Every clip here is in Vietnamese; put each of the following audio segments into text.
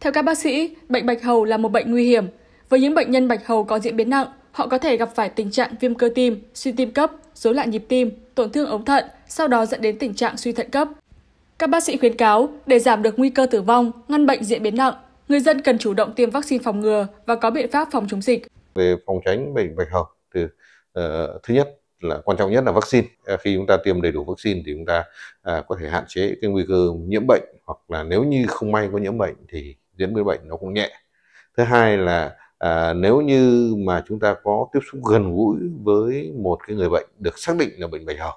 Theo các bác sĩ, bệnh bạch hầu là một bệnh nguy hiểm. Với những bệnh nhân bạch hầu có diễn biến nặng, họ có thể gặp phải tình trạng viêm cơ tim, suy tim cấp, rối loạn nhịp tim, tổn thương ống thận, sau đó dẫn đến tình trạng suy thận cấp. Các bác sĩ khuyến cáo, để giảm được nguy cơ tử vong, ngăn bệnh diễn biến nặng, người dân cần chủ động tiêm vaccine phòng ngừa và có biện pháp phòng chống dịch. Về phòng tránh bệnh bạch hầu, thì, uh, thứ nhất là quan trọng nhất là vaccine ờ, khi chúng ta tiêm đầy đủ vaccine thì chúng ta à, có thể hạn chế cái nguy cơ nhiễm bệnh hoặc là nếu như không may có nhiễm bệnh thì diễn biến bệnh nó cũng nhẹ thứ hai là à, nếu như mà chúng ta có tiếp xúc gần gũi với một cái người bệnh được xác định là bệnh bạch hầu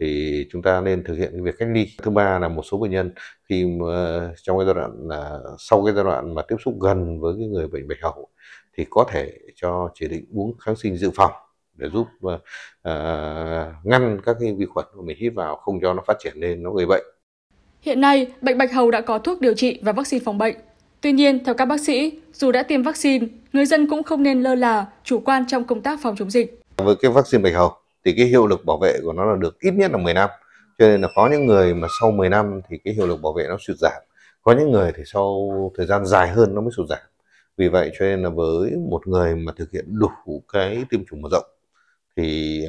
thì chúng ta nên thực hiện cái việc cách ly thứ ba là một số bệnh nhân khi mà, trong cái giai đoạn là sau cái giai đoạn mà tiếp xúc gần với cái người bệnh bạch hầu thì có thể cho chỉ định uống kháng sinh dự phòng để giúp uh, ngăn các cái vi khuẩn mà mình hít vào không cho nó phát triển lên nó gây bệnh hiện nay bệnh bạch hầu đã có thuốc điều trị và vaccine phòng bệnh Tuy nhiên, theo các bác sĩ, dù đã tiêm vaccine, người dân cũng không nên lơ là, chủ quan trong công tác phòng chống dịch. Với cái vaccine bạch hầu thì cái hiệu lực bảo vệ của nó là được ít nhất là 10 năm. Cho nên là có những người mà sau 10 năm thì cái hiệu lực bảo vệ nó sụt giảm. Có những người thì sau thời gian dài hơn nó mới sụt giảm. Vì vậy cho nên là với một người mà thực hiện đủ cái tiêm chủng mở rộng thì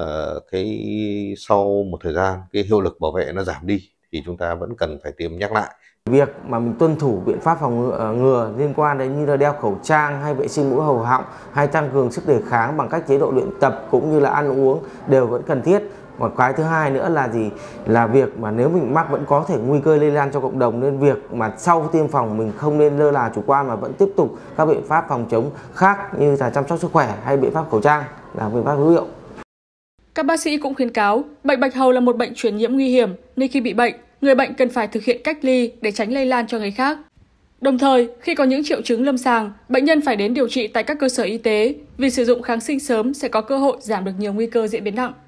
uh, cái sau một thời gian cái hiệu lực bảo vệ nó giảm đi thì chúng ta vẫn cần phải tiêm nhắc lại. Việc mà mình tuân thủ biện pháp phòng ngừa, ờ, ngừa liên quan đến như là đeo khẩu trang hay vệ sinh mũi hầu họng hay tăng cường sức đề kháng bằng các chế độ luyện tập cũng như là ăn uống đều vẫn cần thiết. Còn cái thứ hai nữa là gì? Là việc mà nếu mình mắc vẫn có thể nguy cơ lây lan cho cộng đồng nên việc mà sau tiêm phòng mình không nên lơ là chủ quan mà vẫn tiếp tục các biện pháp phòng chống khác như là chăm sóc sức khỏe hay biện pháp khẩu trang là biện pháp hữu hiệu. Các bác sĩ cũng khuyến cáo, bệnh bạch hầu là một bệnh truyền nhiễm nguy hiểm nên khi bị bệnh, người bệnh cần phải thực hiện cách ly để tránh lây lan cho người khác. Đồng thời, khi có những triệu chứng lâm sàng, bệnh nhân phải đến điều trị tại các cơ sở y tế vì sử dụng kháng sinh sớm sẽ có cơ hội giảm được nhiều nguy cơ diễn biến nặng.